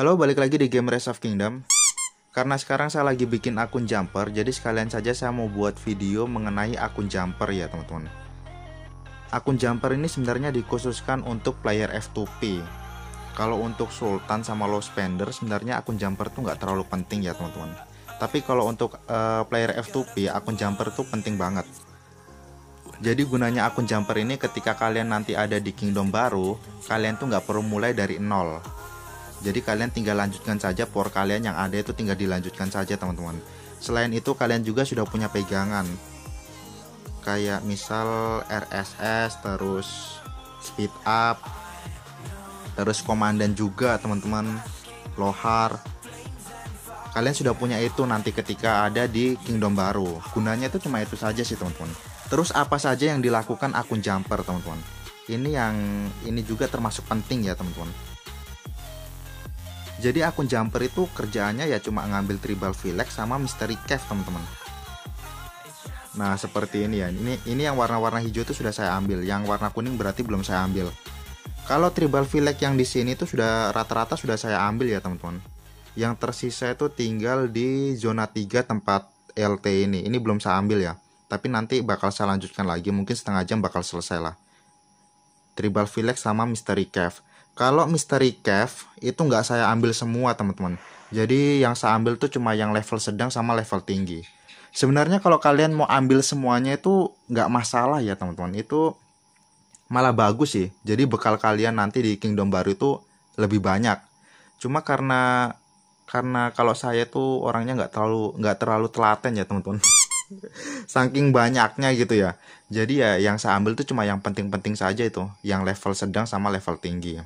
Halo, balik lagi di game Rise of Kingdom. Karena sekarang saya lagi bikin akun jumper, jadi sekalian saja saya mau buat video mengenai akun jumper ya teman-teman. Akun jumper ini sebenarnya dikhususkan untuk player F2P. Kalau untuk Sultan sama Low Spender, sebenarnya akun jumper tuh nggak terlalu penting ya teman-teman. Tapi kalau untuk uh, player F2P, akun jumper tuh penting banget. Jadi gunanya akun jumper ini ketika kalian nanti ada di kingdom baru, kalian tuh nggak perlu mulai dari nol. Jadi kalian tinggal lanjutkan saja power kalian yang ada itu tinggal dilanjutkan saja teman-teman. Selain itu kalian juga sudah punya pegangan kayak misal RSS terus speed up terus komandan juga teman-teman lohar kalian sudah punya itu nanti ketika ada di kingdom baru gunanya itu cuma itu saja sih teman-teman terus apa saja yang dilakukan akun jumper teman-teman ini yang ini juga termasuk penting ya teman-teman jadi akun jumper itu kerjaannya ya cuma ngambil tribal Vilex sama mystery cave teman-teman. Nah seperti ini ya. Ini ini yang warna-warna hijau itu sudah saya ambil. Yang warna kuning berarti belum saya ambil. Kalau tribal Vilex yang di sini itu sudah rata-rata sudah saya ambil ya teman-teman. Yang tersisa itu tinggal di zona 3 tempat LT ini. Ini belum saya ambil ya. Tapi nanti bakal saya lanjutkan lagi. Mungkin setengah jam bakal selesai lah. Tribal Vilex sama Mystery Cave. Kalau Mystery Cave itu nggak saya ambil semua teman-teman. Jadi yang saya ambil tuh cuma yang level sedang sama level tinggi. Sebenarnya kalau kalian mau ambil semuanya itu nggak masalah ya teman-teman. Itu malah bagus sih. Jadi bekal kalian nanti di Kingdom baru itu lebih banyak. Cuma karena karena kalau saya tuh orangnya nggak terlalu nggak terlalu telaten ya teman-teman saking banyaknya gitu ya. Jadi ya yang saya ambil tuh cuma yang penting-penting saja itu, yang level sedang sama level tinggi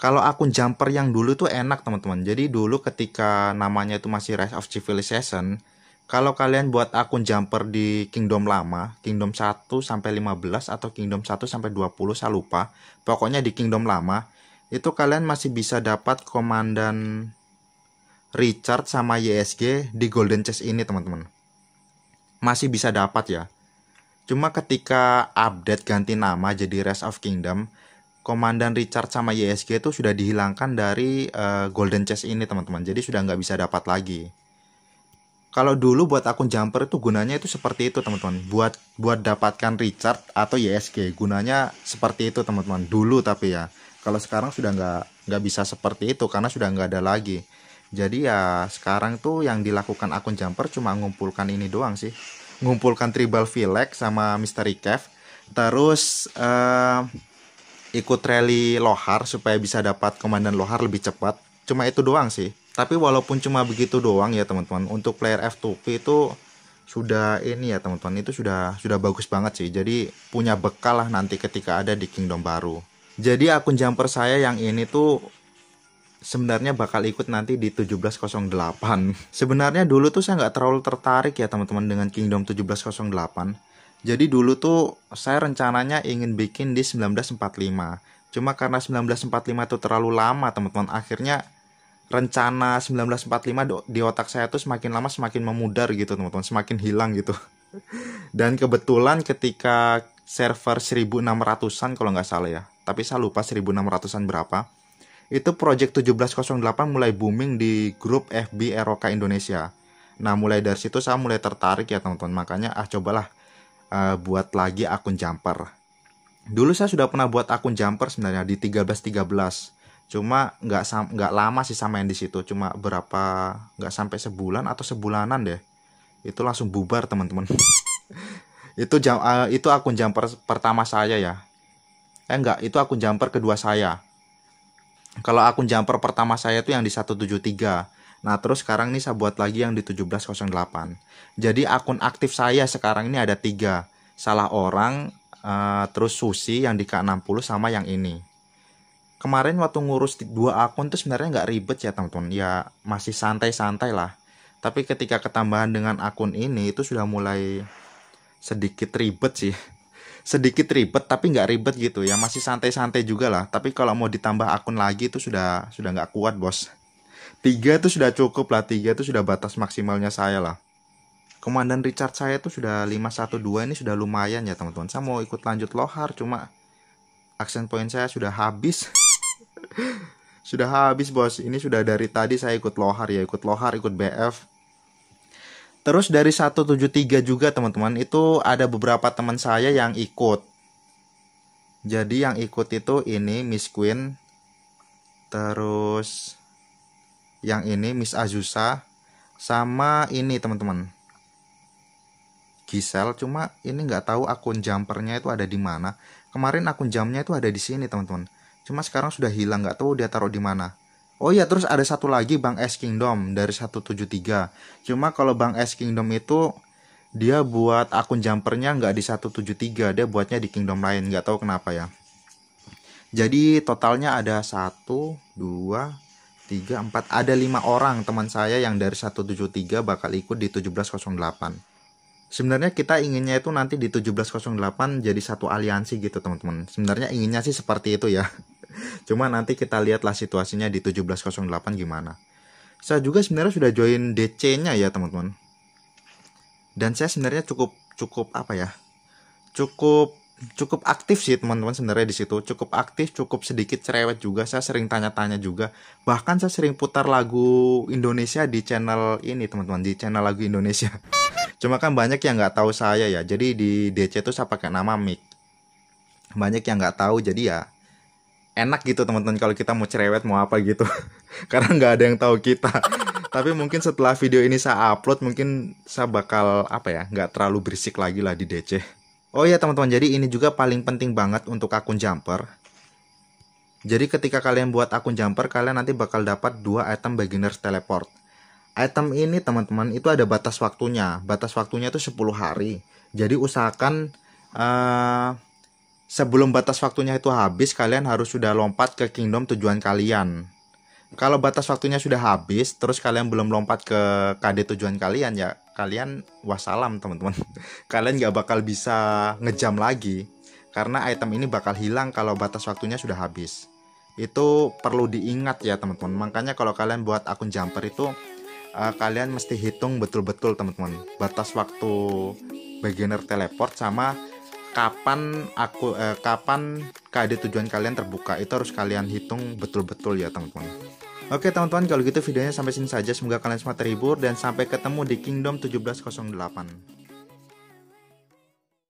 kalau akun jumper yang dulu tuh enak teman-teman jadi dulu ketika namanya itu masih Rise of Civilization kalau kalian buat akun jumper di kingdom lama kingdom 1 sampai 15 atau kingdom 1 sampai 20 saya lupa pokoknya di kingdom lama itu kalian masih bisa dapat komandan Richard sama YSG di Golden Chest ini teman-teman masih bisa dapat ya cuma ketika update ganti nama jadi Rise of Kingdom Komandan Richard sama YSG itu sudah dihilangkan dari uh, Golden Chest ini teman-teman. Jadi sudah nggak bisa dapat lagi. Kalau dulu buat akun jumper itu gunanya itu seperti itu teman-teman. Buat buat dapatkan Richard atau YSG gunanya seperti itu teman-teman. Dulu tapi ya. Kalau sekarang sudah nggak nggak bisa seperti itu karena sudah nggak ada lagi. Jadi ya sekarang tuh yang dilakukan akun jumper cuma ngumpulkan ini doang sih. Ngumpulkan tribal Vilek sama Mystery Cave. Terus uh, ikut rally Lohar supaya bisa dapat komandan Lohar lebih cepat. Cuma itu doang sih. Tapi walaupun cuma begitu doang ya teman-teman, untuk player F2P itu sudah ini ya teman-teman itu sudah sudah bagus banget sih. Jadi punya bekal lah nanti ketika ada di Kingdom baru. Jadi akun jumper saya yang ini tuh sebenarnya bakal ikut nanti di 1708. Sebenarnya dulu tuh saya nggak terlalu tertarik ya teman-teman dengan Kingdom 1708 jadi dulu tuh saya rencananya ingin bikin di 1945. Cuma karena 1945 itu terlalu lama teman-teman akhirnya rencana 1945 di otak saya tuh semakin lama semakin memudar gitu teman-teman, semakin hilang gitu. Dan kebetulan ketika server 1600-an kalau nggak salah ya, tapi saya lupa 1600-an berapa. Itu Project 1708 mulai booming di grup FB eroka Indonesia. Nah mulai dari situ saya mulai tertarik ya teman-teman, makanya ah cobalah uh, buat lagi akun jumper. Dulu saya sudah pernah buat akun jumper sebenarnya di 1313. Cuma nggak nggak lama sih sama yang di situ, cuma berapa nggak sampai sebulan atau sebulanan deh. Itu langsung bubar teman-teman. itu jam uh, itu akun jumper pertama saya ya. Eh enggak, itu akun jumper kedua saya. Kalau akun jumper pertama saya itu yang di 173 Nah terus sekarang ini saya buat lagi yang di 1708. Jadi akun aktif saya sekarang ini ada tiga. Salah orang, uh, terus Susi yang di K60 sama yang ini. Kemarin waktu ngurus dua akun tuh sebenarnya nggak ribet ya teman-teman. Ya masih santai-santai lah. Tapi ketika ketambahan dengan akun ini itu sudah mulai sedikit ribet sih sedikit ribet tapi nggak ribet gitu ya masih santai-santai juga lah tapi kalau mau ditambah akun lagi itu sudah sudah nggak kuat bos tiga itu sudah cukup lah tiga itu sudah batas maksimalnya saya lah komandan Richard saya itu sudah 512 ini sudah lumayan ya teman-teman saya mau ikut lanjut lohar cuma aksen poin saya sudah habis sudah habis bos ini sudah dari tadi saya ikut lohar ya ikut lohar ikut BF terus dari 173 juga teman-teman itu ada beberapa teman saya yang ikut jadi yang ikut itu ini Miss Queen terus yang ini Miss Azusa sama ini teman-teman Gisel cuma ini nggak tahu akun jumpernya itu ada di mana kemarin akun jamnya itu ada di sini teman-teman cuma sekarang sudah hilang nggak tahu dia taruh di mana Oh iya terus ada satu lagi Bang S Kingdom dari 173 cuma kalau Bang S Kingdom itu dia buat akun jumpernya nggak di 173 dia buatnya di Kingdom lain nggak tahu kenapa ya jadi totalnya ada 1 2 tiga empat ada lima orang teman saya yang dari 173 bakal ikut di 1708 sebenarnya kita inginnya itu nanti di 1708 jadi satu aliansi gitu teman-teman sebenarnya inginnya sih seperti itu ya cuma nanti kita lihatlah situasinya di 1708 gimana saya juga sebenarnya sudah join DC-nya ya teman-teman dan saya sebenarnya cukup cukup apa ya cukup cukup aktif sih teman-teman sebenarnya di situ cukup aktif cukup sedikit cerewet juga saya sering tanya-tanya juga bahkan saya sering putar lagu Indonesia di channel ini teman-teman di channel lagu Indonesia cuma kan banyak yang nggak tahu saya ya jadi di DC itu saya pakai nama Mik banyak yang nggak tahu jadi ya enak gitu teman-teman kalau kita mau cerewet mau apa gitu karena nggak ada yang tahu kita tapi mungkin setelah video ini saya upload mungkin saya bakal apa ya nggak terlalu berisik lagi lah di DC Oh ya teman-teman, jadi ini juga paling penting banget untuk akun jumper. Jadi ketika kalian buat akun jumper, kalian nanti bakal dapat dua item beginners teleport. Item ini teman-teman itu ada batas waktunya. Batas waktunya itu 10 hari. Jadi usahakan uh, sebelum batas waktunya itu habis, kalian harus sudah lompat ke kingdom tujuan kalian. Kalau batas waktunya sudah habis, terus kalian belum lompat ke KD tujuan kalian ya, kalian wassalam teman-teman kalian nggak bakal bisa ngejam lagi karena item ini bakal hilang kalau batas waktunya sudah habis itu perlu diingat ya teman-teman makanya kalau kalian buat akun jumper itu uh, kalian mesti hitung betul-betul teman-teman batas waktu beginner teleport sama kapan aku uh, kapan KD tujuan kalian terbuka itu harus kalian hitung betul-betul ya teman-teman Oke teman-teman kalau gitu videonya sampai sini saja semoga kalian semua terhibur dan sampai ketemu di Kingdom 1708